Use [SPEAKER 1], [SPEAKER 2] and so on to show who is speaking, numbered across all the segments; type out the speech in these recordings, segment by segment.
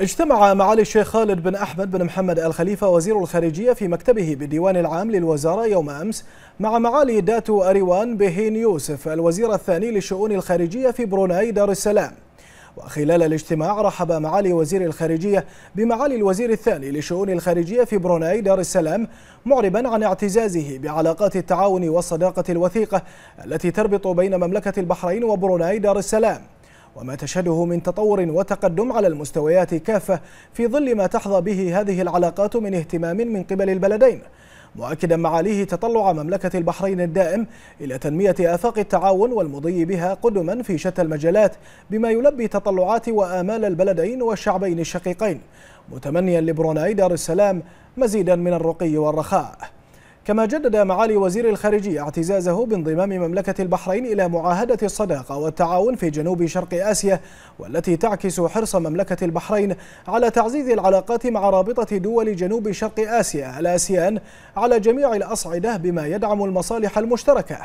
[SPEAKER 1] اجتمع معالي الشيخ خالد بن أحمد بن محمد الخليفة وزير الخارجية في مكتبه بالديوان العام للوزارة يوم أمس مع معالي داتو أريوان بهين يوسف الوزير الثاني للشؤون الخارجية في بروناي دار السلام وخلال الاجتماع رحب معالي وزير الخارجية بمعالي الوزير الثاني لشؤون الخارجية في بروناي دار السلام معربا عن اعتزازه بعلاقات التعاون والصداقة الوثيقة التي تربط بين مملكة البحرين وبروناي دار السلام وما تشهده من تطور وتقدم على المستويات كافة في ظل ما تحظى به هذه العلاقات من اهتمام من قبل البلدين مؤكدا معاليه تطلع مملكة البحرين الدائم إلى تنمية آفاق التعاون والمضي بها قدما في شتى المجالات بما يلبي تطلعات وآمال البلدين والشعبين الشقيقين متمنيا لبروناي دار السلام مزيدا من الرقي والرخاء كما جدد معالي وزير الخارجية اعتزازه بانضمام مملكة البحرين إلى معاهدة الصداقة والتعاون في جنوب شرق آسيا والتي تعكس حرص مملكة البحرين على تعزيز العلاقات مع رابطة دول جنوب شرق آسيا الآسيان على جميع الأصعدة بما يدعم المصالح المشتركة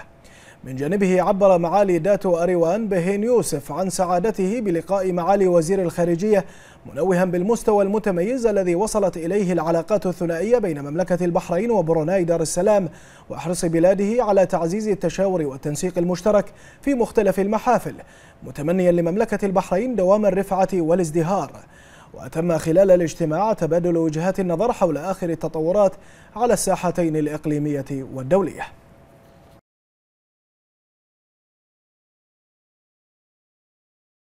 [SPEAKER 1] من جانبه عبر معالي داتو أريوان بهين يوسف عن سعادته بلقاء معالي وزير الخارجية منوها بالمستوى المتميز الذي وصلت إليه العلاقات الثنائية بين مملكة البحرين وبروناي دار السلام وحرص بلاده على تعزيز التشاور والتنسيق المشترك في مختلف المحافل متمنيا لمملكة البحرين دوام الرفعة والازدهار وتم خلال الاجتماع تبادل وجهات النظر حول آخر التطورات على الساحتين الإقليمية والدولية